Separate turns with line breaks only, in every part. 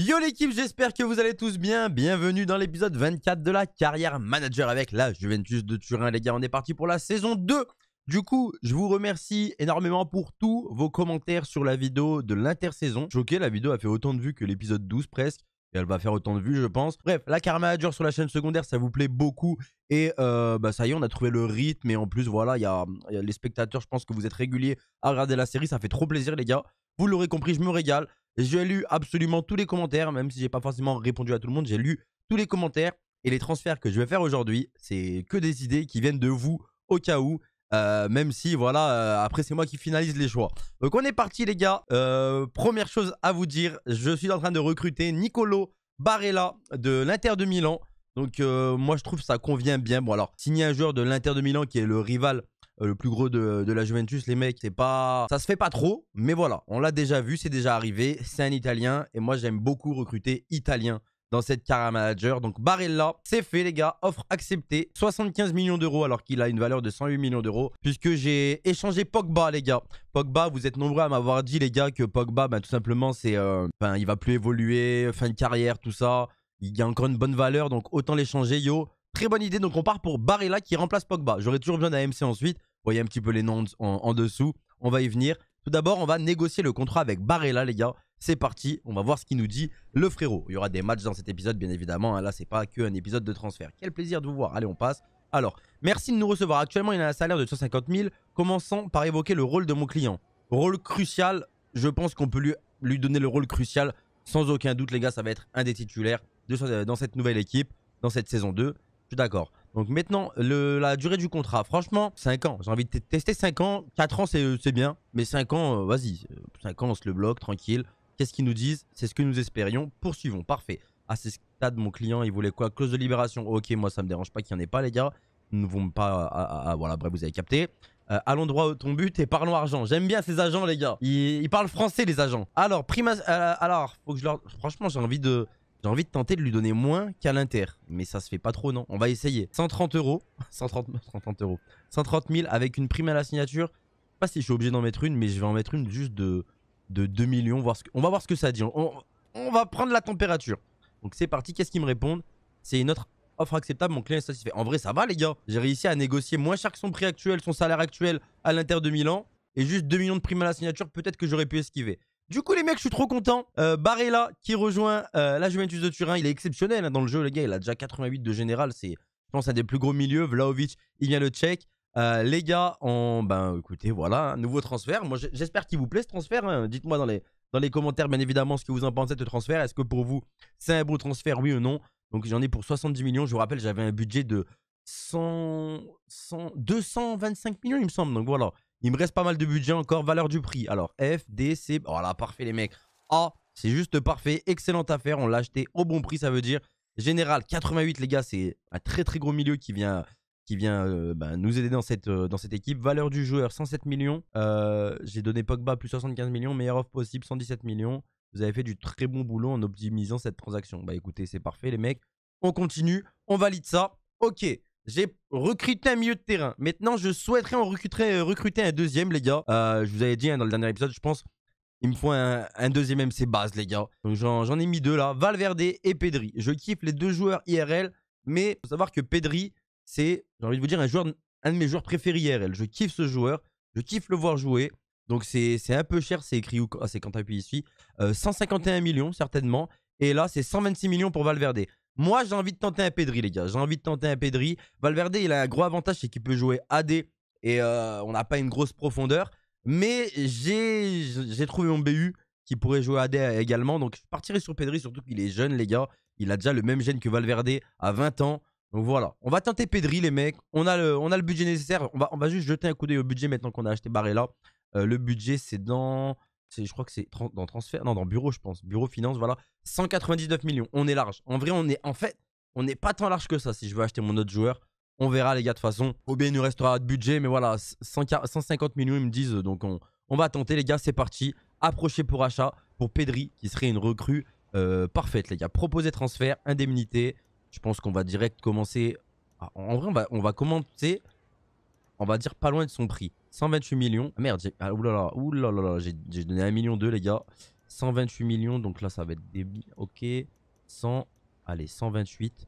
Yo l'équipe, j'espère que vous allez tous bien. Bienvenue dans l'épisode 24 de la carrière manager avec la Juventus de Turin. Les gars, on est parti pour la saison 2. Du coup, je vous remercie énormément pour tous vos commentaires sur la vidéo de l'intersaison. Choqué, la vidéo a fait autant de vues que l'épisode 12 presque. Et elle va faire autant de vues, je pense. Bref, la carrière manager sur la chaîne secondaire, ça vous plaît beaucoup. Et euh, bah, ça y est, on a trouvé le rythme. Et en plus, voilà, il y a, les spectateurs, je pense que vous êtes réguliers à regarder la série. Ça fait trop plaisir, les gars. Vous l'aurez compris, je me régale. J'ai lu absolument tous les commentaires, même si j'ai pas forcément répondu à tout le monde, j'ai lu tous les commentaires et les transferts que je vais faire aujourd'hui, c'est que des idées qui viennent de vous au cas où. Euh, même si voilà, euh, après c'est moi qui finalise les choix. Donc on est parti les gars. Euh, première chose à vous dire, je suis en train de recruter Nicolo Barella de l'Inter de Milan. Donc moi je trouve ça convient bien. Bon alors, signer un joueur de l'Inter de Milan qui est le rival euh, le plus gros de, la Juventus, les mecs, c'est pas. Ça se fait pas trop, mais voilà, on l'a déjà vu, c'est déjà arrivé. C'est un Italien, et moi j'aime beaucoup recruter Italien dans cette carrière manager. Donc Barella, c'est fait les gars, offre acceptée, 75 millions d'euros alors qu'il a une valeur de 108 millions d'euros puisque j'ai échangé Pogba les gars. Pogba, vous êtes nombreux à m'avoir dit les gars que Pogba, bah, tout simplement c'est, euh, enfin il va plus évoluer, fin de carrière, tout ça. Il y a encore une bonne valeur donc autant l'échanger yo. Très bonne idée donc on part pour Barella qui remplace Pogba. J'aurais toujours besoin d'un MC ensuite voyez un petit peu les noms en, dessous. On va y venir. Tout d'abord, on va négocier le contrat avec Barella, les gars. C'est parti, on va voir ce qu'il nous dit le frérot. Il y aura des matchs dans cet épisode, bien évidemment. Hein. Là, c'est pas qu'un épisode de transfert. Quel plaisir de vous voir. Allez, on passe. Alors, merci de nous recevoir. Actuellement, il a un salaire de 150 000. Commençons par évoquer le rôle de mon client. Rôle crucial, je pense qu'on peut lui, donner le rôle crucial. Sans aucun doute, les gars, ça va être un des titulaires dans cette nouvelle équipe, dans cette saison 2. Je suis d'accord. Donc maintenant, la durée du contrat, franchement, 5 ans. J'ai envie de tester 5 ans. 4 ans, c'est bien. Mais 5 ans, euh, vas-y. 5 ans, on se le bloque, tranquille. Qu'est-ce qu'ils nous disent C'est ce que nous espérions. Poursuivons, parfait. À ce stade, mon client, il voulait quoi Clause de libération. ok, moi, ça me dérange pas qu'il n'y en ait pas, les gars. Nous ne vont pas... Ah, ah, ah, voilà, bref, vous avez capté. allons euh, droit au ton but et parlons argent. J'aime bien ces agents, les gars. Ils, parlent français, les agents. Alors, prima... Euh, alors, faut que je leur... Franchement, j'ai envie de... J'ai envie de tenter de lui donner moins qu'à l'Inter. Mais ça se fait pas trop, non On va essayer. 130 euros. 130, 130 euros. 130 000 avec une prime à la signature. Pas si je suis obligé d'en mettre une, mais je vais en mettre une juste de, de 2 millions. Voir ce on va voir ce que ça dit. On, va prendre la température. Donc c'est parti. Qu'est-ce qu'ils me répondent C'est une autre offre acceptable. Mon client est satisfait. En vrai, ça va, les gars. J'ai réussi à négocier moins cher que son prix actuel, son salaire actuel à l'Inter de Milan. Et juste 2 millions de prime à la signature, peut-être que j'aurais pu esquiver. Du coup, les mecs, je suis trop content. Euh, Barella qui rejoint euh, la Juventus de Turin, il est exceptionnel hein, dans le jeu, les gars. Il a déjà 88 de général. C'est, je pense, un des plus gros milieux. Vlaovic, il vient le tchèque. Euh, les gars, on... ben, écoutez, voilà, un nouveau transfert. Moi, j'espère qu'il vous plaît ce transfert. Hein. Dites-moi dans les, dans les commentaires, bien évidemment, ce que vous en pensez de ce transfert. Est-ce que pour vous, c'est un beau transfert, oui ou non Donc, j'en ai pour 70 millions. Je vous rappelle, j'avais un budget de 100... 225 millions, il me semble. Donc, voilà. Il me reste pas mal de budget encore. Valeur du prix. Alors, F, D, C. Voilà, oh parfait, les mecs. A, c'est juste parfait. Excellente affaire. On l'a acheté au bon prix. Ça veut dire général 88, les gars. C'est un très, très gros milieu qui vient, qui vient euh, bah, nous aider dans cette, euh, dans cette équipe. Valeur du joueur 107 millions. Euh, j'ai donné Pogba plus 75 millions. Meilleur offre possible 117 millions. Vous avez fait du très bon boulot en optimisant cette transaction. Bah écoutez, c'est parfait, les mecs. On continue. On valide ça. Ok. J'ai recruté un milieu de terrain. Maintenant, je souhaiterais en recruter, euh, recruter un deuxième, les gars. Euh, je vous avais dit hein, dans le dernier épisode, je pense. Il me faut un, deuxième MC base, les gars. Donc j'en ai mis deux là, Valverde et Pedri. Je kiffe les deux joueurs IRL, mais faut savoir que Pedri, c'est, j'ai envie de vous dire, un, joueur, un de mes joueurs préférés IRL. Je kiffe ce joueur, je kiffe le voir jouer. Donc c'est un peu cher, c'est écrit où ah, c'est quand tu appuies ici. 151 euh, millions certainement. Et là, c'est 126 millions pour Valverde. Moi, j'ai envie de tenter un Pedri, les gars. J'ai envie de tenter un Pedri. Valverde, il a un gros avantage, c'est qu'il peut jouer AD et euh, on n'a pas une grosse profondeur. Mais j'ai trouvé mon BU qui pourrait jouer AD également. Donc, je partirai sur Pedri, surtout qu'il est jeune, les gars. Il a déjà le même gène que Valverde à 20 ans. Donc voilà, on va tenter Pedri les mecs, on a le, on a le budget nécessaire, on va, on va juste jeter un coup d'œil au budget maintenant qu'on a acheté Barrella. Euh, le budget c'est dans je crois que c'est dans transfert, non, dans bureau, je pense, bureau finance, voilà, 199 millions. On est large. En vrai, on est, en fait, on n'est pas tant large que ça si je veux acheter mon autre joueur. On verra, les gars, de toute façon. il nous restera de budget, mais voilà, 150 millions, ils me disent. Euh, donc, on, va tenter, les gars, c'est parti. Approcher pour achat pour Pedri, qui serait une recrue euh, parfaite, les gars. Proposer transfert, indemnité. Je pense qu'on va direct commencer. en vrai, on va, on va commencer. On va dire pas loin de son prix. 128 millions. Ah, merde, j'ai... oulala, ah, oulala, j'ai, j'ai donné 1 million 2, les gars. 128 millions, donc là, ça va être débit. Ok, 100, allez, 128.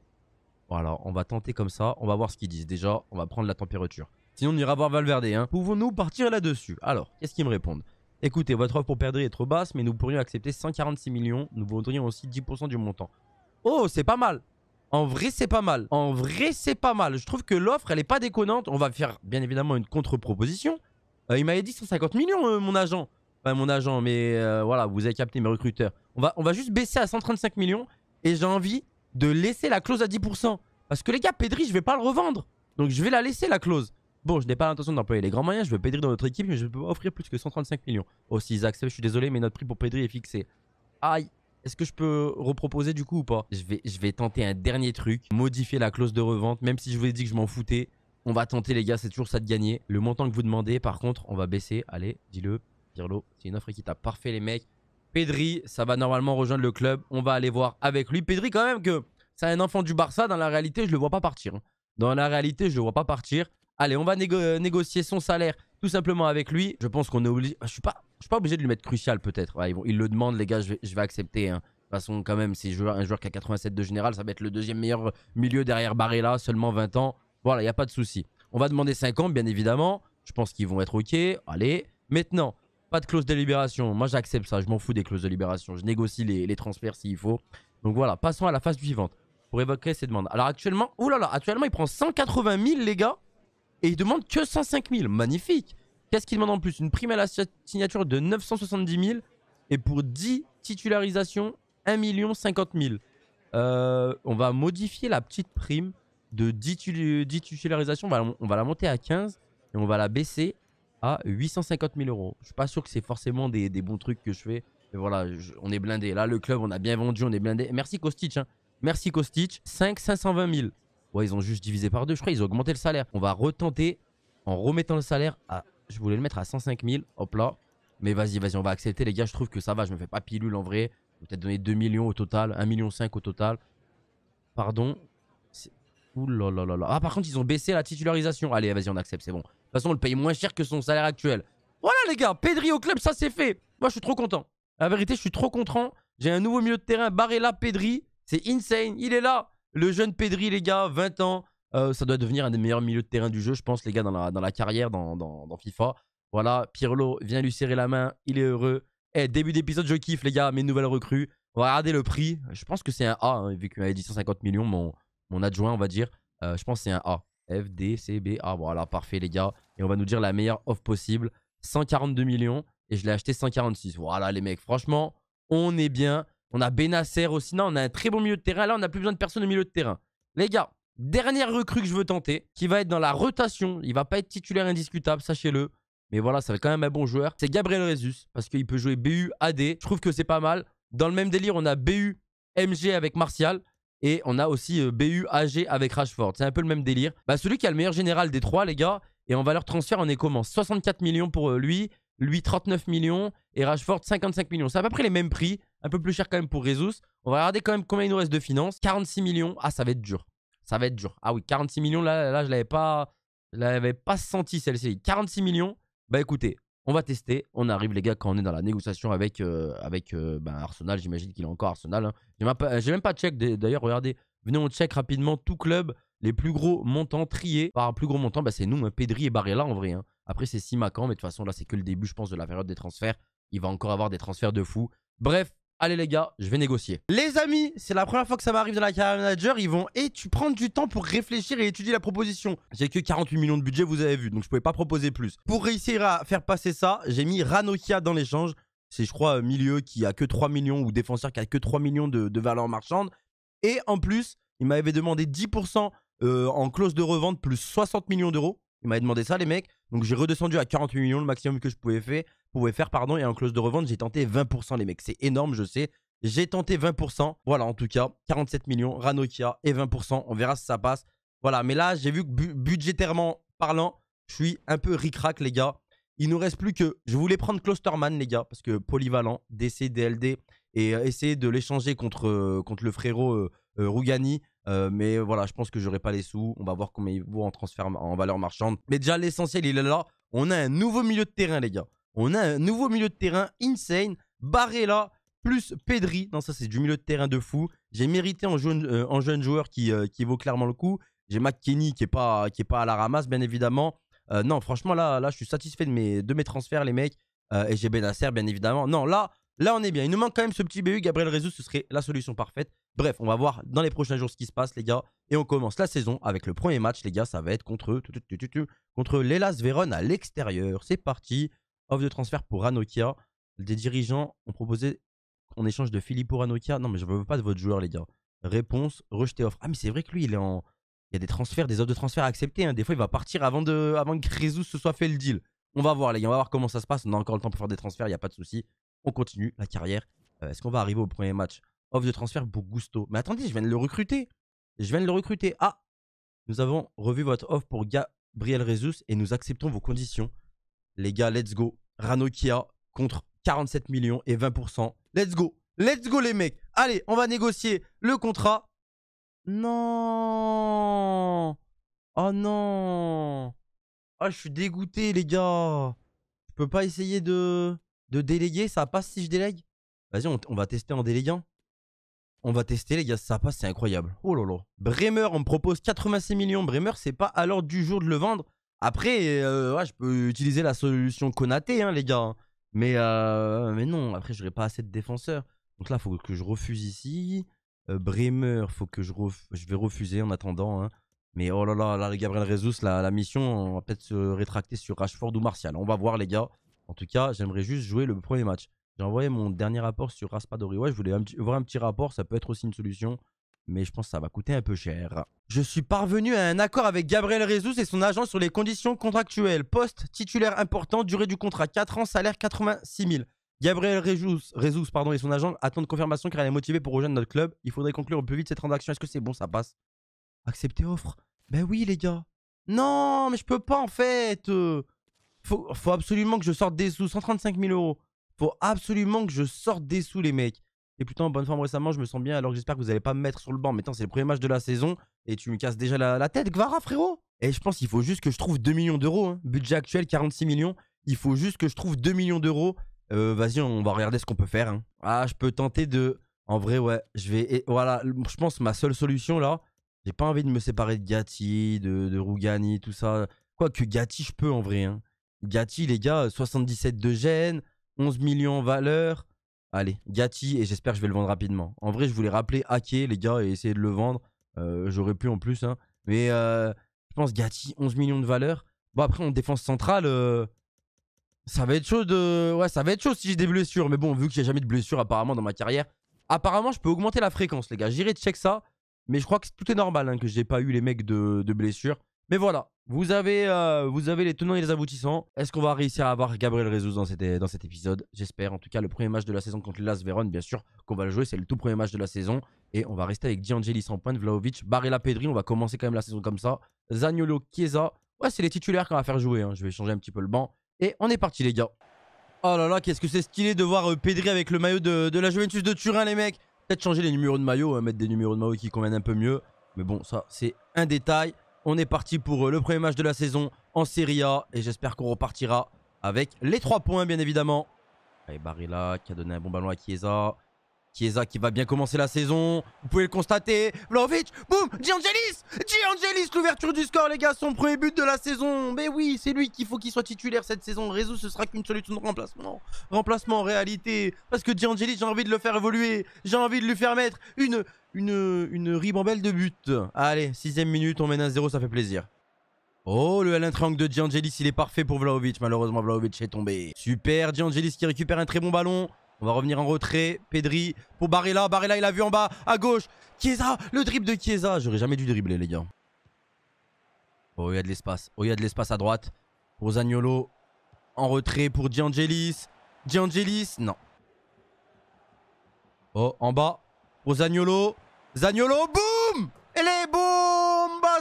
Voilà, on va tenter comme ça. On va voir ce qu'ils disent. Déjà, on va prendre la température. Sinon, on ira voir Valverde. Hein. Pouvons-nous partir là-dessus Alors, qu'est-ce qu'ils me répondent Écoutez, votre offre pour perdre est trop basse, mais nous pourrions accepter 146 millions. Nous voudrions aussi 10% du montant. Oh, c'est pas mal en vrai, c'est pas mal. En vrai, c'est pas mal. Je trouve que l'offre, elle est pas déconnante. On va faire, bien évidemment, une contre-proposition. Euh, il m'avait dit 150 millions, euh, mon agent. Enfin, mon agent, mais euh, voilà, vous avez capté mes recruteurs. On va, on va juste baisser à 135 millions. Et j'ai envie de laisser la clause à 10%. Parce que les gars, Pedri, je vais pas le revendre. Donc, je vais la laisser, la clause. Bon, je n'ai pas l'intention d'employer les grands moyens. Je veux Pedri dans notre équipe, mais je peux pas offrir plus que 135 millions. Oh, s'ils je suis désolé, mais notre prix pour Pedri est fixé. Aïe, est-ce que je peux reproposer du coup ou pas je vais, je vais tenter un dernier truc, modifier la clause de revente, même si je vous ai dit que je m'en foutais. On va tenter les gars, c'est toujours ça de gagner. Le montant que vous demandez, par contre, on va baisser. Allez, dis-le, tire-le. c'est une offre qui t'a Parfait les mecs. Pedri, ça va normalement rejoindre le club. On va aller voir avec lui. Pedri quand même que c'est un enfant du Barça. Dans la réalité, je le vois pas partir. Hein. Dans la réalité, je le vois pas partir. Allez, on va négocier son salaire tout simplement avec lui. Je pense qu'on est obligé... Je suis pas, je suis pas obligé de lui mettre crucial peut-être. Il le demande, les gars, je vais, accepter. Hein. De toute façon, quand même, si un joueur qui a 87 de général, ça va être le deuxième meilleur milieu derrière Barrella, seulement 20 ans. Voilà, il n'y a pas de souci. On va demander 50, bien évidemment. Je pense qu'ils vont être OK. Allez. Maintenant, pas de clause de libération. Moi, j'accepte ça. Je m'en fous des clauses de libération. Je négocie les, les transferts s'il faut. Donc voilà, passons à la phase suivante pour évoquer ces demandes. Alors actuellement, oulala, actuellement, il prend 180 000, les gars et il demande que 105 000. Magnifique. Qu'est-ce qu'il demande en plus Une prime à la signature de 970 000 et pour 10 titularisations, 1 million 50 000. Euh, on va modifier la petite prime de 10, titularisations. On va, la, monter à 15 et on va la baisser à 850 000 euros. Je ne suis pas sûr que c'est forcément des, bons trucs que je fais. Mais voilà, on est blindé. Là, le club, on a bien vendu, on est blindé. Merci Kostic. Hein. Merci Kostic. 5, 520 000. Ouais, ils ont juste divisé par deux. Je crois ils ont augmenté le salaire. On va retenter en remettant le salaire à. Je voulais le mettre à 105 000. Hop là. Mais vas-y, vas-y, on va accepter, les gars. Je trouve que ça va. Je me fais pas pilule en vrai. peut-être donner 2 millions au total. 1,5 million au total. Pardon. Ouh là là là là. Ah, par contre, ils ont baissé la titularisation. Allez, vas-y, on accepte, c'est bon. De toute façon, on le paye moins cher que son salaire actuel. Voilà, les gars. Pedri au club, ça c'est fait. Moi, je suis trop content. La vérité, je suis trop content. J'ai un nouveau milieu de terrain. Barré Pedri. C'est insane. Il est là. Le jeune Pedri, les gars, 20 ans. Euh, ça doit devenir un des meilleurs milieux de terrain du jeu, je pense, les gars, dans la, dans la carrière, dans, dans, FIFA. Voilà, Pirlo vient lui serrer la main, il est heureux. Eh, début d'épisode, je kiffe, les gars, mes nouvelles recrues. Regardez le prix. Je pense que c'est un A, hein, vu qu'il m'avait dit 150 millions, mon, mon adjoint, on va dire. Euh, je pense que c'est un A. F, D, C, B, A. Voilà, parfait, les gars. Et on va nous dire la meilleure offre possible. 142 millions. Et je l'ai acheté 146. Voilà, les mecs, franchement, on est bien. On a Benacer aussi. Non, on a un très bon milieu de terrain. Là, on n'a plus besoin de personne au milieu de terrain. Les gars, dernière recrue que je veux tenter, qui va être dans la rotation. Il va pas être titulaire indiscutable, sachez-le. Mais voilà, ça être quand même un bon joueur. C'est Gabriel Rezus, parce qu'il peut jouer BU, AD. Je trouve que c'est pas mal. Dans le même délire, on a BU, MG avec Martial. Et on a aussi euh, BU, AG avec Rashford. C'est un peu le même délire. Bah, celui qui a le meilleur général des trois, les gars. Et en valeur transfert, on est comment 64 millions pour euh, lui. Lui, 39 millions. Et Rashford, 55 millions. C'est à peu près les mêmes prix un peu plus cher quand même pour Rezus. On va regarder quand même combien il nous reste de finances. 46 millions. Ah, ça va être dur. Ça va être dur. Ah oui, 46 millions, là, là je l'avais pas, l'avais pas senti celle-ci. 46 millions. Bah écoutez, on va tester. On arrive, les gars, quand on est dans la négociation avec, euh, avec euh, ben, Arsenal. J'imagine qu'il est encore Arsenal. Hein. J'ai même, pas, même check. D'ailleurs, regardez. Venez, on check rapidement tout club. Les plus gros montants triés par plus gros montant, bah, c'est nous, hein. Pedri et Barrella en vrai. Hein. Après, c'est Simacan, mais de toute façon, là, c'est que le début, je pense, de la période des transferts. Il va encore avoir des transferts de fou. Bref, allez les gars, je vais négocier. Les amis, c'est la première fois que ça m'arrive dans la carrière manager, ils vont et tu prends du temps pour réfléchir et étudier la proposition. J'ai que 48 millions de budget, vous avez vu, donc je ne pouvais pas proposer plus. Pour réussir à faire passer ça, j'ai mis Ranokia dans l'échange. C'est je crois euh, milieu qui a que 3 millions ou défenseur qui a que 3 millions de, valeur marchande. Et en plus, il m'avait demandé 10% euh, en clause de revente plus 60 millions d'euros. Il m'avait demandé ça les mecs. Donc j'ai redescendu à 48 millions, le maximum que je pouvais faire, faire pardon, et en clause de revente, j'ai tenté 20% les mecs. C'est énorme, je sais. J'ai tenté 20%. Voilà, en tout cas, 47 millions, Ranokia et 20%. On verra si ça passe. Voilà, mais là, j'ai vu que budgétairement parlant, je suis un peu ricrac, les gars. Il nous reste plus que. Je voulais prendre Closterman, les gars, parce que polyvalent, DC, DLD, et euh, essayer de l'échanger contre, euh, contre le frérot euh, Rougani. Euh, mais voilà, je pense que j'aurai pas les sous. On va voir combien il vaut en transfert en valeur marchande. Mais déjà, l'essentiel, il est là. On a un nouveau milieu de terrain, les gars. On a un nouveau milieu de terrain insane. Barrella plus Pedri. Non, ça, c'est du milieu de terrain de fou. J'ai mérité en jeune, euh, en jeune joueur euh, qui, vaut clairement le coup. J'ai McKenny qui est pas qui est pas à la ramasse, bien évidemment. non, franchement, là, là, je suis satisfait de mes, mes transferts, les mecs. et j'ai Benacer bien évidemment. Non, là, là, on est bien. Il nous manque quand même ce petit BU. Gabriel Rezou, ce serait la solution parfaite. Bref, on va voir dans les prochains jours ce qui se passe, les gars. Et on commence la saison avec le premier match, les gars. Ça va être contre, contre l'Elas Véron à l'extérieur. C'est parti. Offre de transfert pour Anokia. Des dirigeants ont proposé en échange de Philippe pour Anokia. Non, mais je ne veux pas de votre joueur, les gars. Réponse, rejeté offre. Ah, mais c'est vrai que lui, il est en. Il y a des transferts, des offres de transfert acceptées. Hein. Des fois, il va partir avant, de... avant que Grézou se soit fait le deal. On va voir, les gars. On va voir comment ça se passe. On a encore le temps pour faire des transferts. Il n'y a pas de souci. On continue la carrière. Euh, est-ce qu'on va arriver au premier match Offre de transfert pour Gusto. Mais attendez, je viens de le recruter. Je viens de le recruter. Ah Nous avons revu votre offre pour Gabriel Rezus et nous acceptons vos conditions. Les gars, let's go. Ranokia contre 47 millions et 20%. Let's go. Let's go les mecs. Allez, on va négocier le contrat. Non. Oh non. oh, je suis dégoûté les gars. Je peux pas essayer de, de déléguer. Ça passe si je délègue Vas-y, on va tester en déléguant. On va tester, les gars, ça passe, c'est incroyable. Oh là là. Bremer, on me propose 86 millions. Bremer, c'est pas à l'ordre du jour de le vendre. Après, euh, je peux utiliser la solution Konaté, hein, les gars. Mais, euh, mais non, après, j'aurais pas assez de défenseurs. Donc là, faut que je refuse ici. Euh, Bremer, faut que je, je vais refuser en attendant. Hein. Mais oh là là, là Gabriel Rezus, la, la mission, on va peut-être se rétracter sur Rashford ou Martial. On va voir, les gars. En tout cas, j'aimerais juste jouer le premier match. J'ai envoyé mon dernier rapport sur Raspadori. Ouais, je voulais un voir un petit rapport, ça peut être aussi une solution. Mais je pense que ça va coûter un peu cher. Je suis parvenu à un accord avec Gabriel Rezus et son agent sur les conditions contractuelles. Poste, titulaire important, durée du contrat 4 ans, salaire 86 000. Gabriel Rezus, pardon, et son agent attendent confirmation car elle est motivée pour rejoindre notre club. Il faudrait conclure au plus vite cette transaction. Est-ce que c'est bon, ça passe Accepter offre Ben oui, les gars. Non, mais je peux pas en fait. Euh, faut, faut absolument que je sorte des sous. 135 000 euros. Faut absolument que je sorte des sous, les mecs. Et putain, en bonne forme récemment, je me sens bien, alors j'espère que vous allez pas me mettre sur le banc. Mais c'est le premier match de la saison et tu me casses déjà la, tête, Gvara, frérot. Et je pense qu'il faut juste que je trouve 2 millions d'euros. Hein. Budget actuel, 46 millions. Il faut juste que je trouve 2 millions d'euros. Euh, vas-y, on va regarder ce qu'on peut faire. Hein. Ah, je peux tenter de. En vrai, ouais, je vais. voilà, je pense que ma seule solution là, j'ai pas envie de me séparer de Gatti, de, Rougani, tout ça. Quoique Gatti, je peux en vrai. Hein. Gatti, les gars, 77 de gêne. 11 millions en valeur. Allez, Gatti, et j'espère que je vais le vendre rapidement. En vrai, je voulais rappeler hacker, les gars, et essayer de le vendre. Euh, j'aurais pu en plus. Hein. Mais euh, je pense Gatti, 11 millions de valeur. Bon, après, en défense centrale, euh, ça va être chaud de... Ouais, ça va être chaud si j'ai des blessures. Mais bon, vu que j'ai jamais de blessures apparemment dans ma carrière, apparemment, je peux augmenter la fréquence, les gars. J'irai check ça. Mais je crois que tout est normal, hein, que j'ai pas eu les mecs de blessures. Mais voilà, vous avez, euh, vous avez les tenants et les aboutissants. Est-ce qu'on va réussir à avoir Gabriel Rezouz dans, dans cet épisode J'espère. En tout cas, le premier match de la saison contre l'As Véron, bien sûr, qu'on va le jouer. C'est le tout premier match de la saison. Et on va rester avec D'Angeli sans pointe, Vlaovic, Barilla Pedri. On va commencer quand même la saison comme ça. Zagnolo, Chiesa. Ouais, c'est les titulaires qu'on va faire jouer. Hein. Je vais changer un petit peu le banc. Et on est parti, les gars. Oh là là, qu'est-ce que c'est stylé de voir euh, Pedri avec le maillot de, la Juventus de Turin, les mecs. Peut-être changer les numéros de maillot, hein, mettre des numéros de maillot qui conviennent un peu mieux. Mais bon, ça, c'est un détail. On est parti pour euh, le premier match de la saison en Serie A. Et j'espère qu'on repartira avec les 3 points, bien évidemment. Et Barilla qui a donné un bon ballon à Chiesa. Chiesa qui va bien commencer la saison. Vous pouvez le constater. Vlaovic, boum, Giangelis Giangelis, l'ouverture du score, les gars, son premier but de la saison. Mais oui, c'est lui qu'il faut qu'il soit titulaire cette saison. Réseau, ce sera qu'une solution de remplacement. Remplacement en réalité. Parce que Giangelis, j'ai envie de le faire évoluer. J'ai envie de lui faire mettre une une, ribambelle de but. Allez, sixième minute, on mène à 0 ça fait plaisir. Oh, le L1 Triangle de Angelis. il est parfait pour Vlaovic. Malheureusement, Vlaovic est tombé. Super, Djangelis qui récupère un très bon ballon. On va revenir en retrait. Pedri pour Barella. Barella, il a vu en bas, à gauche. Chiesa, le dribble de Chiesa. J'aurais jamais dû dribbler, les gars. Oh, il y a de l'espace. Oh, il y a de l'espace à droite. Rosagnolo En retrait pour Djangelis. Djangelis, non. Oh, en bas. Aux Zagnolo. Zagnolo, boum Et les boum bah,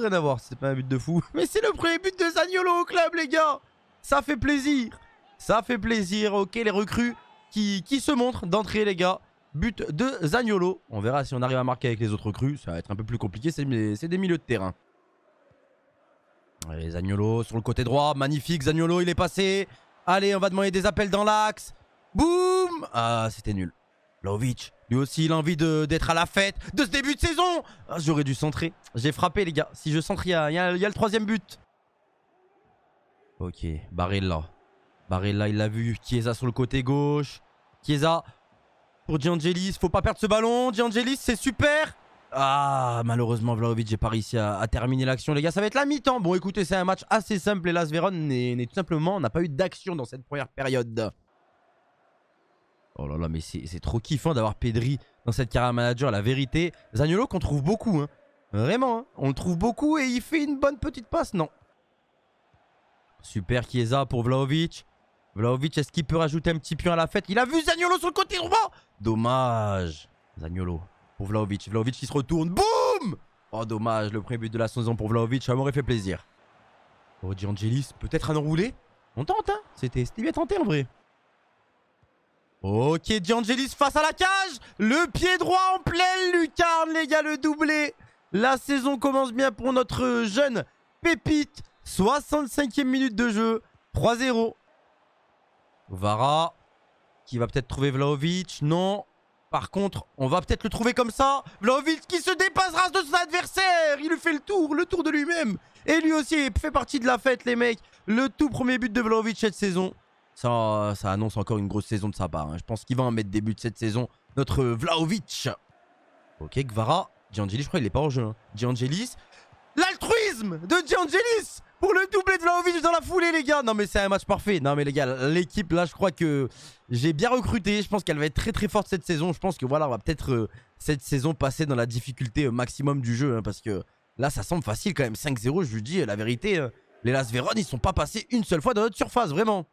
Rien à voir, c'est pas un but de fou. Mais c'est le premier but de Zagnolo au club, les gars Ça fait plaisir Ça fait plaisir. Ok, les recrues qui, qui se montrent d'entrée, les gars. But de Zagnolo. On verra si on arrive à marquer avec les autres recrues. Ça va être un peu plus compliqué, c'est des milieux de terrain. Les Zagnolo sur le côté droit. Magnifique, Zagnolo, il est passé. Allez, on va demander des appels dans l'axe. Boum Ah, c'était nul. Lovic, lui aussi, il a envie d'être à la fête de ce début de saison. Ah, j'aurais dû centrer. J'ai frappé, les gars. Si je centre, il y a, le troisième but. Ok, Barilla, Barilla il l'a vu. Chiesa sur le côté gauche. Chiesa pour Giangelis. Faut pas perdre ce ballon. Giangelis, c'est super. Ah, malheureusement, Vlaovic, j'ai pas réussi à, terminer l'action, les gars. Ça va être la mi-temps. Bon, écoutez, c'est un match assez simple. Et Véron, n'est tout simplement, n'a pas eu d'action dans cette première période. Oh là là, mais c'est trop kiffant hein, d'avoir Pedri dans cette carrière manager. La vérité, Zagnolo qu'on trouve beaucoup. Hein. Vraiment, hein. on le trouve beaucoup et il fait une bonne petite passe. Non. Super Chiesa pour Vlaovic. Vlaovic, est-ce qu'il peut rajouter un petit pion à la fête Il a vu Zagnolo sur le côté droit Dommage. Zagnolo pour Vlaovic. Vlaovic qui se retourne. Boum Oh, dommage. Le premier but de la saison pour Vlaovic. Ça m'aurait fait plaisir. Oh, Angelis, peut-être un enroulé On tente, hein C'était bien tenté en vrai. Ok, D'Angelis face à la cage Le pied droit en pleine lucarne, les gars, le doublé La saison commence bien pour notre jeune pépite 65e minute de jeu, 3-0. Vara, qui va peut-être trouver Vlaovic, non. Par contre, on va peut-être le trouver comme ça. Vlaovic qui se dépassera de son adversaire Il lui fait le tour, le tour de lui-même Et lui aussi fait partie de la fête, les mecs Le tout premier but de Vlaovic cette saison ça, annonce encore une grosse saison de sa part. Hein. Je pense qu'il va en mettre début de cette saison. Notre Vlaovic. Ok, Gvara. Giangelis, je crois qu'il n'est pas en jeu. Hein. L'altruisme de Giangelis pour le doublé de Vlaovic dans la foulée, les gars. Non, mais c'est un match parfait. Non, mais les gars, l'équipe, là, je crois que j'ai bien recruté. Je pense qu'elle va être très, très forte cette saison. Je pense que, voilà, on va peut-être euh, cette saison passer dans la difficulté euh, maximum du jeu. Hein, parce que là, ça semble facile quand même. 5-0, je vous dis euh, la vérité. les Las Véron, ils sont pas passés une seule fois dans notre surface, vraiment.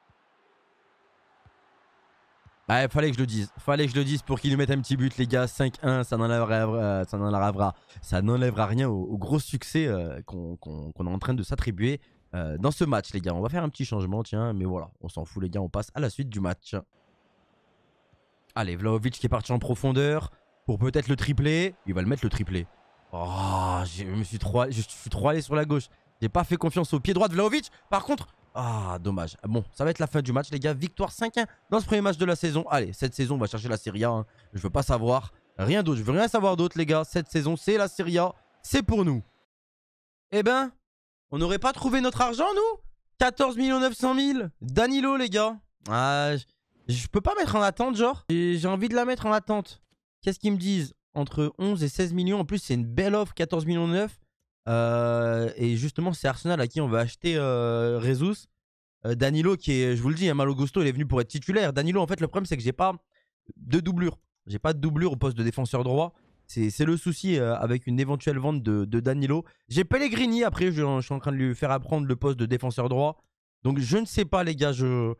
Il bah, fallait que je le dise. Fallait que je le dise pour qu'il nous mette un petit but, les gars. 5-1, euh, ça n'enlèvera, ça n'enlèvera rien au, gros succès euh, qu'on, est en train de s'attribuer euh, dans ce match, les gars. On va faire un petit changement, tiens. Mais voilà, on s'en fout, les gars. On passe à la suite du match. Allez, Vlaovic qui est parti en profondeur pour peut-être le triplé. Il va le mettre le triplé. Oh, je me suis je suis trop allé sur la gauche. J'ai pas fait confiance au pied droit de Vlaovic. Par contre, ah, dommage. Bon, ça va être la fin du match, les gars. Victoire 5-1 dans ce premier match de la saison. Allez, cette saison, on va chercher la Serie A. Hein. Je veux pas savoir rien d'autre. Je veux rien savoir d'autre, les gars. Cette saison, c'est la Serie A. C'est pour nous. Eh ben, on n'aurait pas trouvé notre argent, nous 14 900 000 Danilo, les gars. Ah, je peux pas mettre en attente, genre. J'ai envie de la mettre en attente. Qu'est-ce qu'ils me disent Entre 11 et 16 millions. En plus, c'est une belle offre, 14 millions 000. Euh, et justement, c'est Arsenal à qui on va acheter euh, euh Danilo, qui est, je vous le dis, mal hein, Malo Gusto, il est venu pour être titulaire. Danilo, en fait, le problème, c'est que j'ai pas de doublure. J'ai pas de doublure au poste de défenseur droit. C'est le souci euh, avec une éventuelle vente de, Danilo. J'ai Pellegrini, après, je, suis en train de lui faire apprendre le poste de défenseur droit. Donc, je ne sais pas, les gars, je,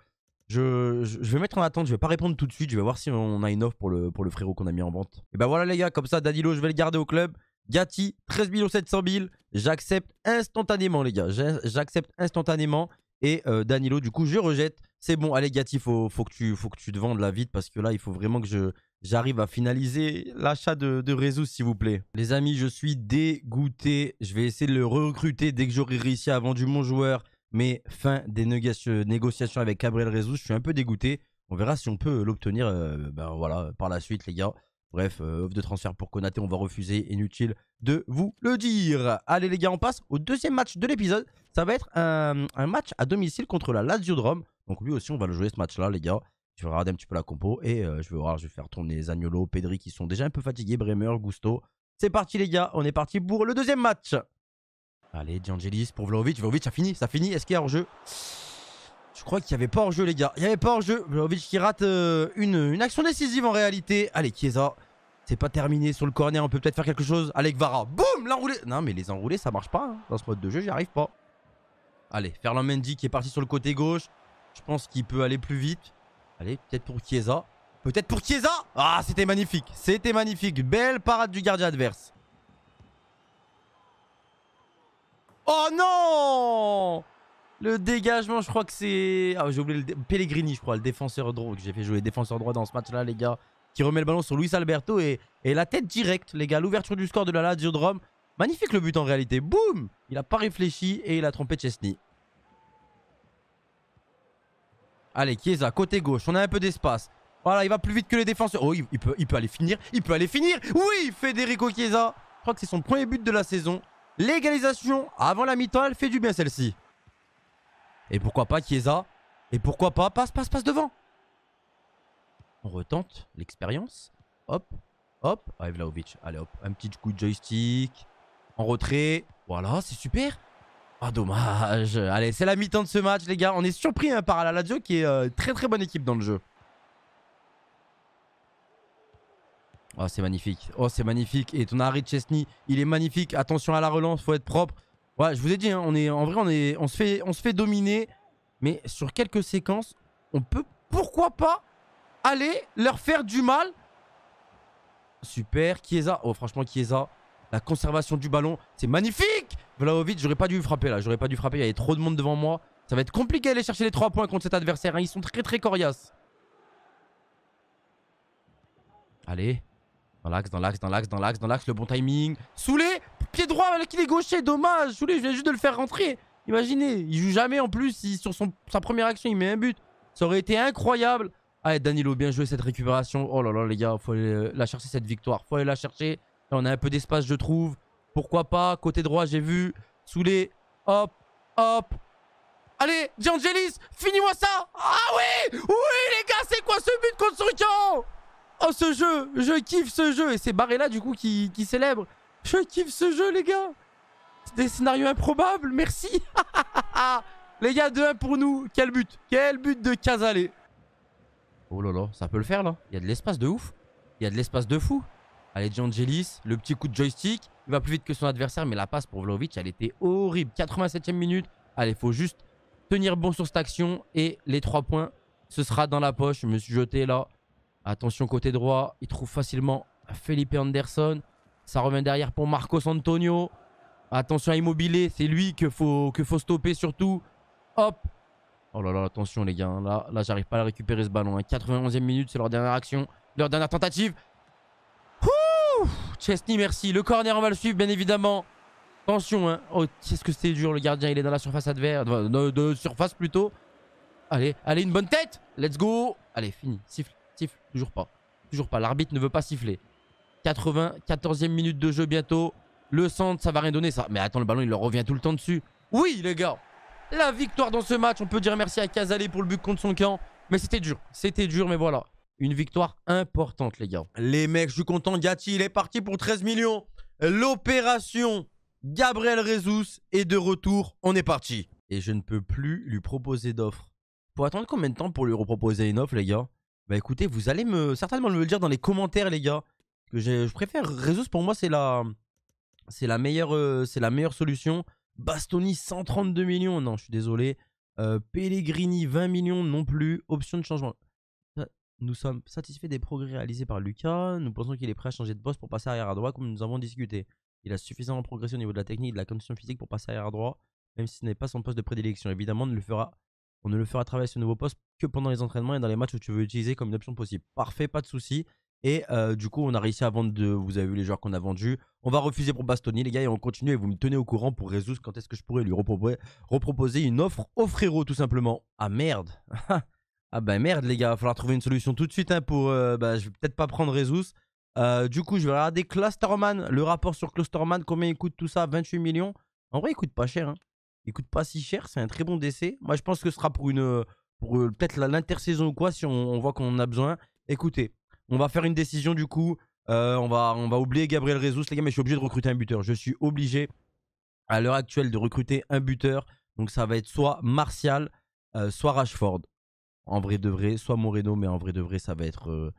je, je, vais mettre en attente, je vais pas répondre tout de suite, je vais voir si on a une offre pour le, pour le frérot qu'on a mis en vente. Et ben voilà les gars, comme ça Danilo, je vais le garder au club. Gatti, 13 700 000. J'accepte instantanément, les gars. J'accepte instantanément. Et euh, Danilo, du coup, je rejette. C'est bon, allez, Gatti, faut, faut, que tu, faut que tu te vendes la vite parce que là, il faut vraiment que je, j'arrive à finaliser l'achat de, de s'il vous plaît. Les amis, je suis dégoûté. Je vais essayer de le recruter dès que j'aurai réussi à vendre mon joueur. Mais fin des négociations avec Gabriel Rezus, je suis un peu dégoûté. On verra si on peut l'obtenir euh, ben voilà, par la suite, les gars. Bref, offre euh, de transfert pour Konaté, on va refuser, inutile de vous le dire. Allez les gars, on passe au deuxième match de l'épisode. Ça va être un, match à domicile contre la Lazio de Donc lui aussi, on va le jouer ce match-là, les gars. Je vais regarder un petit peu la compo et euh, je, vais voir, je vais faire tourner Zagnolo, Pedri qui sont déjà un peu fatigués, Bremer, Gusto. C'est parti les gars, on est parti pour le deuxième match. Allez, D'Angelis pour Vlaovic. Vlaovic, ça finit, ça finit. Est-ce qu'il y a un jeu je crois qu'il n'y avait pas hors-jeu, les gars. Il n'y avait pas hors-jeu. Vlaovic qui rate euh, une, action décisive en réalité. Allez, Chiesa. C'est pas terminé sur le corner. On peut peut-être faire quelque chose. Allez, Vara. Boum L'enroulé. Non, mais les enroulés, ça marche pas. Hein. Dans ce mode de jeu, j'y arrive pas. Allez, Ferland Mendy qui est parti sur le côté gauche. Je pense qu'il peut aller plus vite. Allez, peut-être pour Chiesa. Peut-être pour Chiesa Ah, c'était magnifique. C'était magnifique. Belle parade du gardien adverse. Oh non le dégagement, je crois que c'est... Ah, j'ai oublié le... Pellegrini, je crois, le défenseur droit que j'ai fait jouer. Défenseur droit dans ce match-là, les gars. Qui remet le ballon sur Luis Alberto et, la tête directe, les gars. L'ouverture du score de la Lazio de Magnifique le but en réalité. Boum Il n'a pas réfléchi et il a trompé Chesney. Allez, Chiesa, côté gauche. On a un peu d'espace. Voilà, il va plus vite que les défenseurs. Oh, il, peut, il peut aller finir. Il peut aller finir. Oui, Federico Chiesa. Je crois que c'est son premier but de la saison. L'égalisation avant la mi-temps, elle fait du bien celle-ci. Et pourquoi pas Chiesa Et pourquoi pas Passe, passe, passe devant On retente l'expérience. Hop, hop. Allez, ah, Allez, hop. Un petit coup de joystick. En retrait. Voilà, c'est super. Ah, dommage. Allez, c'est la mi-temps de ce match, les gars. On est surpris hein, par la Lazio qui est une euh, très très bonne équipe dans le jeu. Oh, c'est magnifique. Oh, c'est magnifique. Et ton Harry Chesney, il est magnifique. Attention à la relance, faut être propre. Ouais, je vous ai dit, hein, on est, en vrai, on, est, on, se fait, on se fait dominer. Mais sur quelques séquences, on peut, pourquoi pas, aller leur faire du mal. Super, Chiesa. Oh, franchement, Chiesa. La conservation du ballon, c'est magnifique Vlaovic, j'aurais pas dû frapper là, j'aurais pas dû frapper, il y avait trop de monde devant moi. Ça va être compliqué d'aller chercher les trois points contre cet adversaire, hein. ils sont très très coriaces. Allez, dans l'axe, dans l'axe, dans l'axe, dans l'axe, dans l'axe, le bon timing. Soulé droit qui qu'il est gaucher, dommage. Je voulais, juste de le faire rentrer. Imaginez, il joue jamais en plus. sur son, sa première action, il met un but. Ça aurait été incroyable. Allez, Danilo, bien joué cette récupération. Oh là là, les gars, faut aller euh, la chercher cette victoire. Faut aller la chercher. on a un peu d'espace, je trouve. Pourquoi pas Côté droit, j'ai vu. Soulé. Hop, hop. Allez, Giangelis, finis-moi ça Ah oui Oui, les gars, c'est quoi ce but contre son Oh, ce jeu Je kiffe ce jeu Et c'est Barrella, du coup, qui, qui célèbre. Je kiffe ce jeu, les gars Des scénarios improbables, merci Les gars, 2-1 pour nous. Quel but Quel but de Casale Oh là là, ça peut le faire, là. Il y a de l'espace de ouf. Il y a de l'espace de fou. Allez, Giangelis, le petit coup de joystick. Il va plus vite que son adversaire, mais la passe pour Vlovic, elle était horrible. 87e minute. Allez, il faut juste tenir bon sur cette action. Et les 3 points, ce sera dans la poche. Je me suis jeté là. Attention côté droit. Il trouve facilement Felipe Anderson. Ça revient derrière pour Marcos Antonio. Attention à Immobilier, c'est lui que faut, que faut stopper surtout. Hop Oh là là, attention les gars, hein. là, là j'arrive pas à récupérer ce ballon. 91e hein. e minute, c'est leur dernière action, leur dernière tentative. Ouh Chesney, merci. Le corner, on va le suivre, bien évidemment. Attention, hein. Oh, qu'est-ce que c'est dur, le gardien, il est dans la surface adverse, de, de, surface plutôt. Allez, allez, une bonne tête Let's go Allez, fini, siffle, siffle, toujours pas. Toujours pas, l'arbitre ne veut pas siffler. 14 e minute de jeu bientôt. Le centre, ça va rien donner ça. Mais attends, le ballon, il leur revient tout le temps dessus. Oui, les gars. La victoire dans ce match. On peut dire merci à Casale pour le but contre son camp. Mais c'était dur. C'était dur, mais voilà. Une victoire importante, les gars. Les mecs, je suis content. Gatti, il est parti pour 13 millions. L'opération Gabriel Rezus est de retour. On est parti. Et je ne peux plus lui proposer d'offre. Pour attendre combien de temps pour lui reproposer une offre, les gars Bah écoutez, vous allez me certainement me le dire dans les commentaires, les gars que je préfère. Rezus pour moi c'est la c'est la meilleure euh, c'est la meilleure solution. Bastoni 132 millions, non je suis désolé. Euh, Pellegrini 20 millions non plus. Option de changement. Nous sommes satisfaits des progrès réalisés par Lucas. Nous pensons qu'il est prêt à changer de poste pour passer arrière à droite comme nous avons discuté. Il a suffisamment progressé au niveau de la technique et de la condition physique pour passer arrière à droite, même si ce n'est pas son poste de prédilection. Évidemment, on ne le fera, on ne le fera travailler ce nouveau poste que pendant les entraînements et dans les matchs où tu veux l'utiliser comme une option possible. Parfait, pas de souci. Et du coup, on a réussi à vendre Vous avez vu les joueurs qu'on a vendus. On va refuser pour Bastoni, les gars, et on continue. Et vous me tenez au courant pour Rezus quand est-ce que je pourrais lui reproposer, une offre au frérot, tout simplement. Ah merde Ah bah merde, les gars, va falloir trouver une solution tout de suite hein, pour. bah, je vais peut-être pas prendre Rezus. du coup, je vais regarder Clusterman, le rapport sur Clusterman, combien il coûte tout ça 28 millions. En vrai, il coûte pas cher. Hein. Il coûte pas si cher, c'est un très bon décès. Moi, je pense que ce sera pour une. peut-être l'intersaison ou quoi, si on, on voit qu'on en a besoin. Écoutez, on va faire une décision du coup. Euh, on, va, on va oublier Gabriel Rezus, les gars, mais je suis obligé de recruter un buteur. Je suis obligé à l'heure actuelle de recruter un buteur. Donc ça va être soit Martial, euh, soit Rashford. En vrai de vrai, soit Moreno, mais en vrai de vrai, ça va être, euh,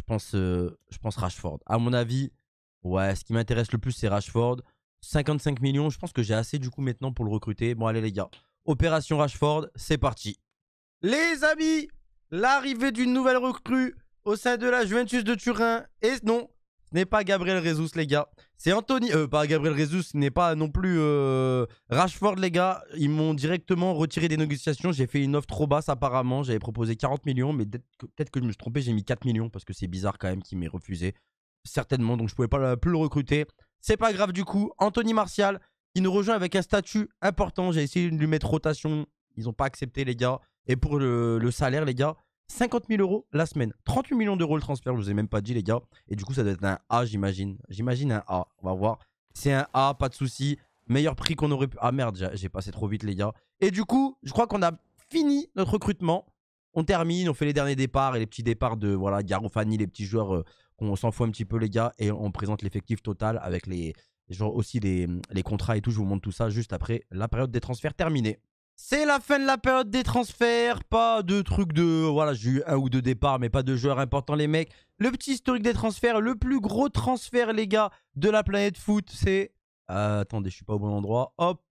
je, pense, je pense, Rashford. À mon avis, ouais, ce qui m'intéresse le plus, c'est Rashford. 55 millions, je pense que j'ai assez du coup maintenant pour le recruter. Bon, allez les gars, opération Rashford, c'est parti. Les amis, l'arrivée d'une nouvelle recrue au sein de la Juventus de Turin. Et non, ce n'est pas Gabriel Rezus les gars. C'est Anthony. Euh, pas Gabriel Rezus, ce n'est pas non plus euh, Rashford, les gars. Ils m'ont directement retiré des négociations. J'ai fait une offre trop basse, apparemment. J'avais proposé 40 millions, mais peut-être que je me suis trompé. J'ai mis 4 millions parce que c'est bizarre quand même qu'il m'ait refusé. Certainement, donc je ne pouvais pas plus le recruter. C'est pas grave du coup. Anthony Martial, qui nous rejoint avec un statut important. J'ai essayé de lui mettre rotation. Ils n'ont pas accepté, les gars. Et pour le salaire, les gars, 50 000 euros la semaine. 38 millions d'euros le transfert, je vous ai même pas dit les gars. Et du coup, ça doit être un A, j'imagine. J'imagine un A, on va voir. C'est un A, pas de souci. Meilleur prix qu'on aurait pu... Ah merde, j'ai passé trop vite les gars. Et du coup, je crois qu'on a fini notre recrutement. On termine, on fait les derniers départs et les petits départs de voilà, Garofani, les petits joueurs euh, qu'on s'en fout un petit peu les gars. Et on présente l'effectif total avec les, aussi les, les, contrats et tout. Je vous montre tout ça juste après la période des transferts terminée. C'est la fin de la période des transferts. Pas de truc de. Voilà, j'ai eu un ou deux départs, mais pas de joueurs importants, les mecs. Le petit historique des transferts. Le plus gros transfert, les gars, de la planète foot, c'est. Euh, attendez, je suis pas au bon endroit. Hop,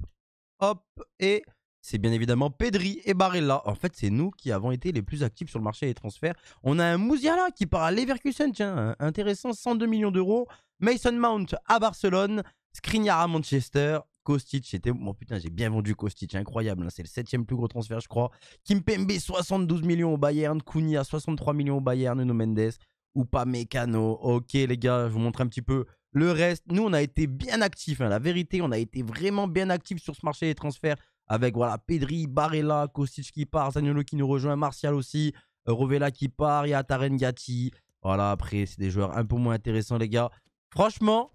hop, et. C'est bien évidemment Pedri et Barella. En fait, c'est nous qui avons été les plus actifs sur le marché des transferts. On a un Mouziala qui part à Leverkusen, tiens, hein, intéressant, 102 millions d'euros. Mason Mount à Barcelone. Skriniar à Manchester. Kostic c'était... putain j'ai bien vendu Kostic incroyable hein. c'est le septième plus gros transfert je crois Kimpembe 72 millions au Bayern à 63 millions au Bayern Nuno Mendes ou pas Mécano ok les gars je vous montre un petit peu le reste nous on a été bien actifs hein. la vérité on a été vraiment bien actifs sur ce marché des transferts avec voilà Pedri Barella Kostic qui part Zaniolo qui nous rejoint Martial aussi euh, Rovella qui part il y a voilà après c'est des joueurs un peu moins intéressants les gars franchement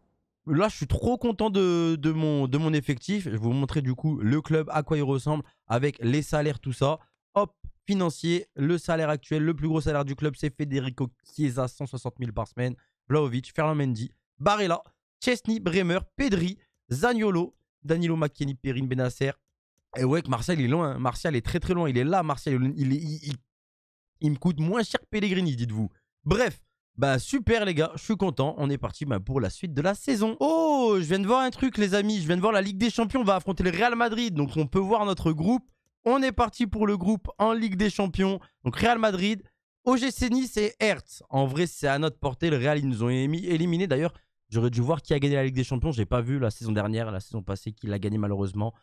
là, je suis trop content de, mon, de mon effectif. Je vais vous montrer du coup le club, à quoi il ressemble, avec les salaires, tout ça. Hop, financier, le salaire actuel, le plus gros salaire du club, c'est Federico Chiesa, 160 000 par semaine. Vlaovic, Ferland Mendy, Barella, Chesney, Bremer, Pedri, Zaniolo, Danilo Macchini, Perrine Benasser. Et ouais, que Martial est loin. Hein. Martial est très très loin. Il est là, Martial. Il, il, il, il me coûte moins cher que Pellegrini, dites-vous. Bref, bah super les gars, je suis content, on est parti bah, pour la suite de la saison. Oh, je viens de voir un truc les amis, je viens de voir la Ligue des Champions On va affronter le Real Madrid, donc on peut voir notre groupe. On est parti pour le groupe en Ligue des Champions, donc Real Madrid, OGC Nice et Hertz. En vrai, c'est à notre portée, le Real ils nous ont éliminés d'ailleurs. J'aurais dû voir qui a gagné la Ligue des Champions, j'ai pas vu la saison dernière, la saison passée qui l'a gagné malheureusement.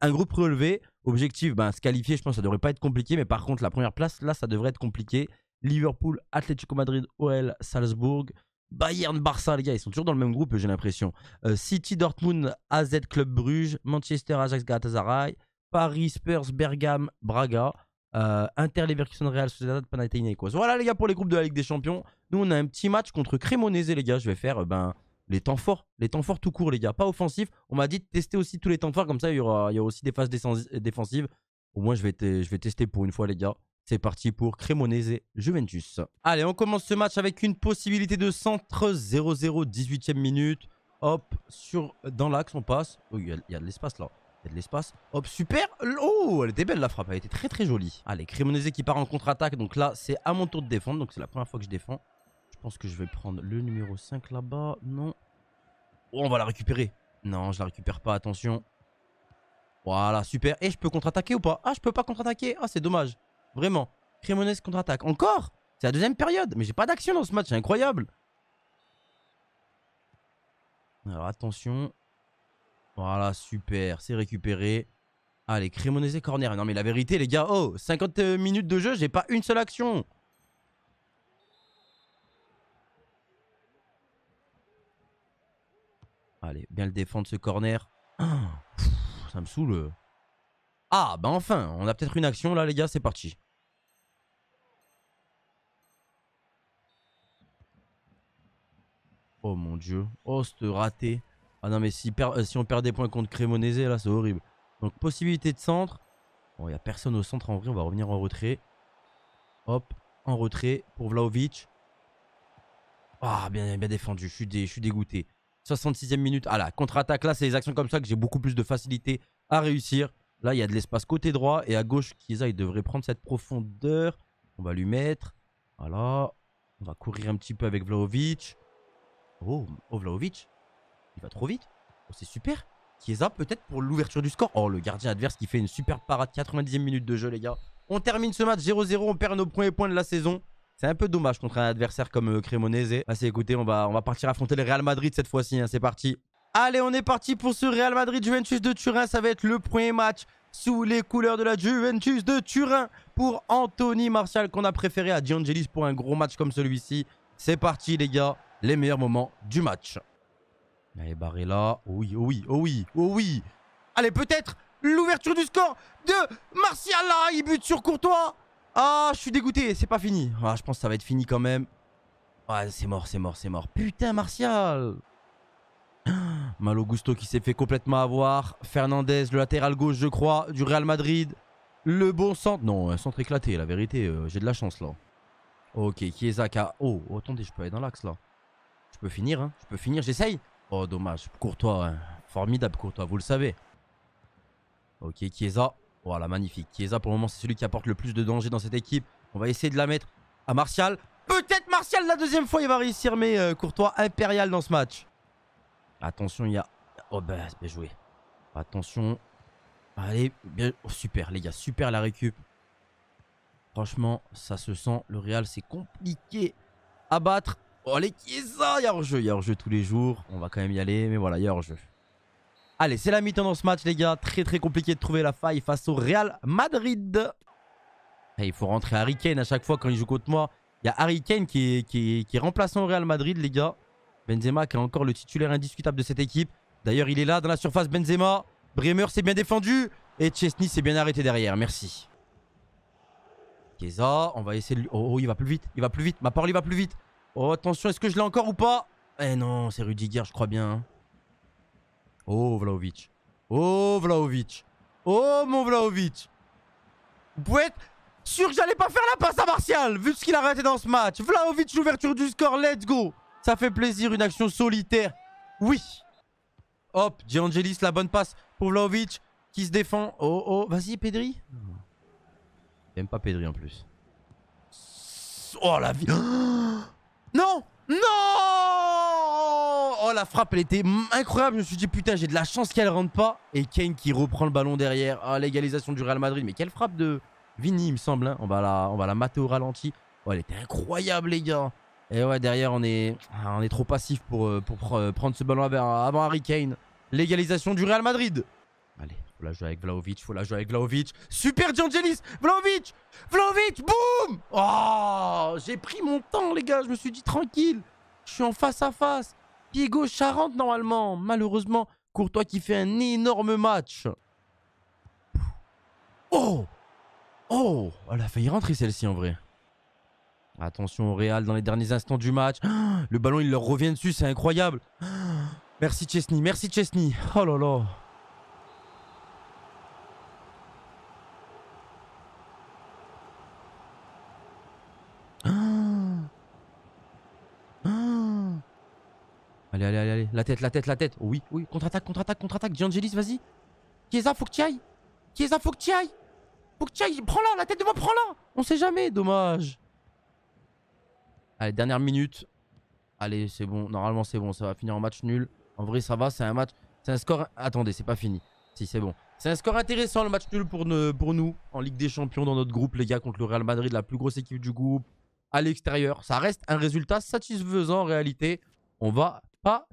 Un groupe relevé, objectif, bah, se qualifier, je pense que ça devrait pas être compliqué, mais par contre la première place, là ça devrait être compliqué. Liverpool, Atlético Madrid, OL, Salzbourg, Bayern, Barça, les gars, ils sont toujours dans le même groupe, j'ai l'impression. Euh, City, Dortmund, AZ, Club Bruges, Manchester, Ajax, Galatasaray, Paris, Spurs, Bergame, Braga, euh, Inter, Leverkusen, Real Sociedad, Panathinaikos. Voilà, les gars, pour les groupes de la Ligue des Champions. Nous, on a un petit match contre Cremonese, les gars. Je vais faire euh, ben, les temps forts, les temps forts tout court, les gars, pas offensif On m'a dit de tester aussi tous les temps forts, comme ça, il y aura, il y aussi des phases défensives. Au moins, je vais, je vais tester pour une fois, les gars. C'est parti pour Cremonese Juventus. Allez, on commence ce match avec une possibilité de centre 0-0, 18e minute. Hop, sur, dans l'axe, on passe. Oh, il y, a de l'espace là. Il y a de l'espace. Hop, super. Oh, elle était belle la frappe. Elle était très très jolie. Allez, Cremonese qui part en contre-attaque. Donc là, c'est à mon tour de défendre. Donc c'est la première fois que je défends. Je pense que je vais prendre le numéro 5 là-bas. Non. Oh, on va la récupérer. Non, je la récupère pas. Attention. Voilà, super. Et je peux contre-attaquer ou pas Ah, je peux pas contre-attaquer. Ah, c'est dommage. Vraiment. Cremonese contre-attaque. Encore C'est la deuxième période. Mais j'ai pas d'action dans ce match. C'est incroyable. Alors attention. Voilà, super. C'est récupéré. Allez, Cremonese corner. Non mais la vérité, les gars. Oh, 50 euh, minutes de jeu, j'ai pas une seule action. Allez, bien le défendre ce corner. Ah, ça me saoule. Ah, bah enfin, on a peut-être une action là, les gars, c'est parti. Oh mon dieu. Oh, c'est raté. Ah non, mais euh, si, on perd des points contre Cremonese, là, c'est horrible. Donc, possibilité de centre. Bon, il n'y a personne au centre en vrai. On va revenir en retrait. Hop, en retrait pour Vlaovic. Ah, bien, bien défendu. Je suis, dégoûté. 66e minute. Ah là, contre-attaque. Là, c'est les actions comme ça que j'ai beaucoup plus de facilité à réussir. Là, il y a de l'espace côté droit. Et à gauche, Kiza, il devrait prendre cette profondeur. On va lui mettre. Voilà. On va courir un petit peu avec Vlaovic. Oh, Ovlaovic. Il va trop vite. Oh, c'est super. Chiesa peut-être pour l'ouverture du score. Oh, le gardien adverse qui fait une super parade. 90 minutes minute de jeu, les gars. On termine ce match 0-0. On perd nos premiers points de la saison. C'est un peu dommage contre un adversaire comme euh, Cremonese. assez ah, c'est écoutez, on va, on va partir affronter le Real Madrid cette fois-ci. Hein. C'est parti. Allez, on est parti pour ce Real Madrid-Juventus de Turin. Ça va être le premier match sous les couleurs de la Juventus de Turin pour Anthony Martial qu'on a préféré à D'Angelis pour un gros match comme celui-ci. C'est parti, les gars les meilleurs moments du match. Allez, Barella. Oh oui, oh oui, oh oui, oh oui. Allez, peut-être l'ouverture du score de Martial. Là, ah, il bute sur Courtois. Ah, je suis dégoûté. C'est pas fini. Ah, je pense que ça va être fini quand même. Ah, c'est mort, c'est mort, c'est mort. Putain, Martial. Malo Gusto qui s'est fait complètement avoir. Fernandez, le latéral gauche, je crois, du Real Madrid. Le bon centre. Non, un centre éclaté, la vérité. Euh, j'ai de la chance là. Ok, qui Oh, attendez, je peux aller dans l'axe là. Je peux finir, hein. Je peux finir, j'essaye. Oh, dommage. Courtois, hein. formidable Courtois, vous le savez. Ok, Chiesa. Voilà, magnifique. Chiesa, pour le moment, c'est celui qui apporte le plus de danger dans cette équipe. On va essayer de la mettre à Martial. Peut-être Martial, la deuxième fois, il va réussir, mais euh, Courtois impérial dans ce match. Attention, il y a... Oh, ben, c'est bien joué. Attention. Allez, bien... Oh, super, les gars, super la récup. Franchement, ça se sent. Le Real, c'est compliqué à battre allez, oh, qui est hein, ça Il y a hors-jeu, il y a jeu tous les jours. On va quand même y aller, mais voilà, il y a jeu Allez, c'est la mi-temps dans ce match, les gars. Très, très compliqué de trouver la faille face au Real Madrid. Et eh, il faut rentrer Harry Kane à chaque fois quand il joue contre moi. Il y a Harry qui est, qui, remplaçant au Real Madrid, les gars. Benzema qui est encore le titulaire indiscutable de cette équipe. D'ailleurs, il est là dans la surface, Benzema. Bremer s'est bien défendu. Et Chesney s'est bien arrêté derrière, merci. Keza, on va essayer oh, oh, il va plus vite, il va plus vite. Ma parole, il va plus vite. Oh, attention, est-ce que je l'ai encore ou pas Eh non, c'est Rudiger, je crois bien. Hein. Oh, Vlaovic. Oh, Vlaovic. Oh, mon Vlaovic. Vous pouvez être sûr que j'allais pas faire la passe à Martial, vu ce qu'il a raté dans ce match. Vlaovic, l'ouverture du score, let's go. Ça fait plaisir, une action solitaire. Oui. Hop, Diangelis, la bonne passe pour Vlaovic, qui se défend. Oh, oh, vas-y, Pedri. J'aime pas Pedri en plus. Oh, la vie. Oh, non Non Oh la frappe elle était incroyable, je me suis dit putain j'ai de la chance qu'elle rentre pas. Et Kane qui reprend le ballon derrière. Ah l'égalisation du Real Madrid, mais quelle frappe de Vini il me semble. Hein. On, va la, on va la mater au ralenti. Oh elle était incroyable les gars. Et ouais derrière on est, ah, on est trop passif pour, euh, pour, prendre ce ballon avant Harry Kane. L'égalisation du Real Madrid. Allez. Faut la jouer avec Vlaovic, faut la jouer avec Vlaovic. Super Djangelis Vlaovic Vlaovic Boum oh, J'ai pris mon temps, les gars. Je me suis dit tranquille. Je suis en face à face. Pied gauche, Charente, normalement. Malheureusement, Courtois qui fait un énorme match. Oh Oh Elle ah, a failli rentrer, celle-ci, en vrai. Attention au Real dans les derniers instants du match. Le ballon, il leur revient dessus, c'est incroyable. Merci Chesney, merci Chesney. Oh là là. Allez, allez, allez, La tête, la tête, la tête. oui, oui. Contre-attaque, contre-attaque, contre-attaque. D'Angelis, vas-y. Chiesa, faut que tu ailles. Chiesa, faut que tu ailles. Faut que tu ailles. Prends-la, la tête de moi, prends-la. On sait jamais, dommage. Allez, dernière minute. Allez, c'est bon. Normalement, c'est bon. Ça va finir en match nul. En vrai, ça va. C'est un match. C'est un score. Attendez, c'est pas fini. Si, c'est bon. C'est un score intéressant, le match nul pour, pour nous en Ligue des Champions dans notre groupe, les gars, contre le Real Madrid, la plus grosse équipe du groupe, à l'extérieur. Ça reste un résultat satisfaisant en réalité. On va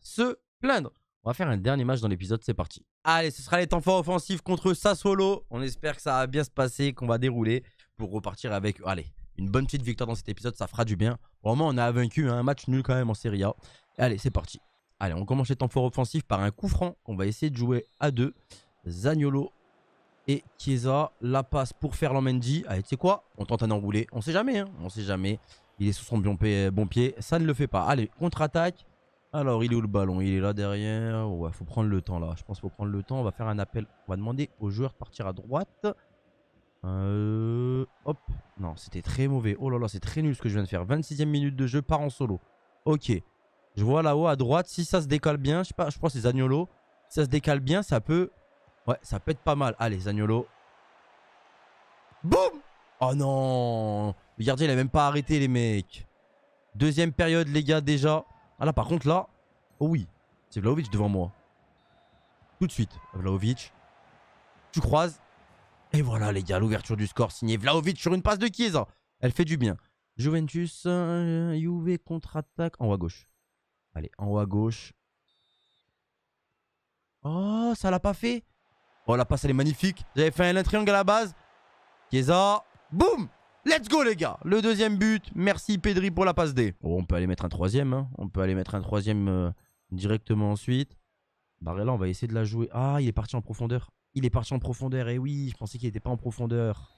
se plaindre. On va faire un dernier match dans l'épisode, c'est parti. Allez, ce sera les temps forts offensifs contre Sassuolo. On espère que ça va bien se passer, qu'on va dérouler pour repartir avec, allez, une bonne petite victoire dans cet épisode, ça fera du bien. Vraiment, on a vaincu hein, un match nul quand même en Serie A. Allez, c'est parti. Allez, on commence les temps forts offensifs par un coup franc on va essayer de jouer à deux. Zagnolo et Chiesa. La passe pour faire Mendy. Allez, tu sais quoi On tente un enroulé. On sait jamais, hein. on sait jamais. Il est sous son bon pied. Ça ne le fait pas. Allez, contre-attaque. Alors, il est où le ballon Il est là derrière. Ouais, faut prendre le temps là. Je pense qu'il faut prendre le temps. On va faire un appel. On va demander au joueur de partir à droite. Euh, hop. Non, c'était très mauvais. Oh là là, c'est très nul ce que je viens de faire. 26e minute de jeu, part en solo. Ok. Je vois là-haut à droite. Si ça se décale bien, je sais pas, je pense que c'est Zagnolo. Si ça se décale bien, ça peut. Ouais, ça peut être pas mal. Allez, Zagnolo. Boum Oh non Regardez, il a même pas arrêté, les mecs. Deuxième période, les gars, déjà. Ah là, par contre, là. Oh oui. C'est Vlaovic devant moi. Tout de suite. Vlaovic. Tu croises. Et voilà, les gars, l'ouverture du score signée Vlaovic sur une passe de Chiesa. Elle fait du bien. Juventus, euh, Juve contre-attaque. En haut à gauche. Allez, en haut à gauche. Oh, ça l'a pas fait. Oh, la passe, elle est magnifique. J'avais fait un triangle à la base. Chiesa. Boum Let's go les gars Le deuxième but, merci Pedri pour la passe D. Oh, on peut aller mettre un troisième, hein. on peut aller mettre un troisième euh, directement ensuite. Là, on va essayer de la jouer. Ah, il est parti en profondeur. Il est parti en profondeur, et eh oui, je pensais qu'il n'était pas en profondeur.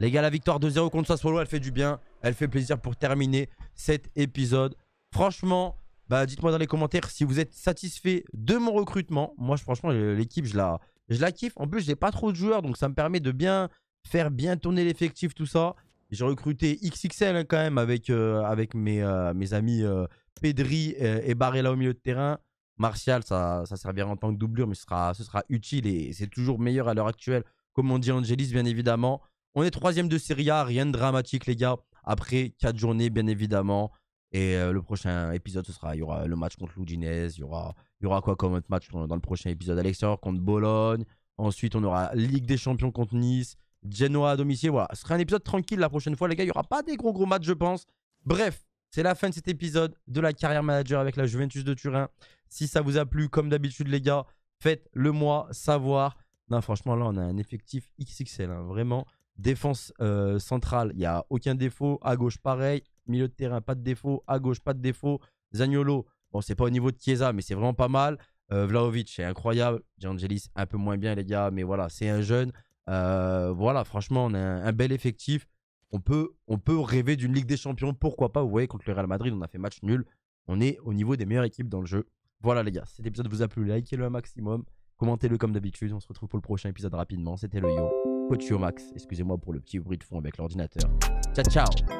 Les gars, la victoire 2-0 contre Sassuolo, elle fait du bien. Elle fait plaisir pour terminer cet épisode. Franchement, bah, dites-moi dans les commentaires si vous êtes satisfait de mon recrutement. Moi, franchement, l'équipe, je la, je la kiffe. En plus, je n'ai pas trop de joueurs, donc ça me permet de bien faire bien tourner l'effectif, tout ça. J'ai recruté XXL hein, quand même avec, euh, avec mes, euh, mes amis euh, Pedri et, et, au milieu de terrain. Martial, ça, ça servira en tant que doublure, mais ce sera, ce sera utile et c'est toujours meilleur à l'heure actuelle, comme on dit Angelis, bien évidemment. On est troisième de Serie A, rien de dramatique, les gars. Après quatre journées, bien évidemment. Et le prochain épisode, ce sera, il y aura le match contre l'Udinese, il y aura, il y aura quoi comme autre match dans le prochain épisode à l'extérieur contre Bologne. Ensuite, on aura Ligue des Champions contre Nice. Genoa à domicile. Voilà, ce sera un épisode tranquille la prochaine fois, les gars. Il n'y aura pas des gros gros matchs, je pense. Bref, c'est la fin de cet épisode de la carrière manager avec la Juventus de Turin. Si ça vous a plu, comme d'habitude, les gars, faites-le moi savoir. Non, franchement, là, on a un effectif XXL, hein. vraiment. Défense euh, centrale, il n'y a aucun défaut. À gauche, pareil. Milieu de terrain, pas de défaut. À gauche, pas de défaut. Zagnolo, bon, c'est pas au niveau de Chiesa, mais c'est vraiment pas mal. Euh, Vlaovic, c'est incroyable. Giangelis, un peu moins bien, les gars, mais voilà, c'est un jeune. Euh, voilà, franchement, on a un, bel effectif. On peut, on peut rêver d'une Ligue des Champions, pourquoi pas. Vous voyez, contre le Real Madrid, on a fait match nul. On est au niveau des meilleures équipes dans le jeu. Voilà, les gars, cet épisode vous a plu. Likez-le un maximum. Commentez-le comme d'habitude. On se retrouve pour le prochain épisode rapidement. C'était le Yo, Coach Yo Max. Excusez-moi pour le petit bruit de fond avec l'ordinateur. Ciao, ciao!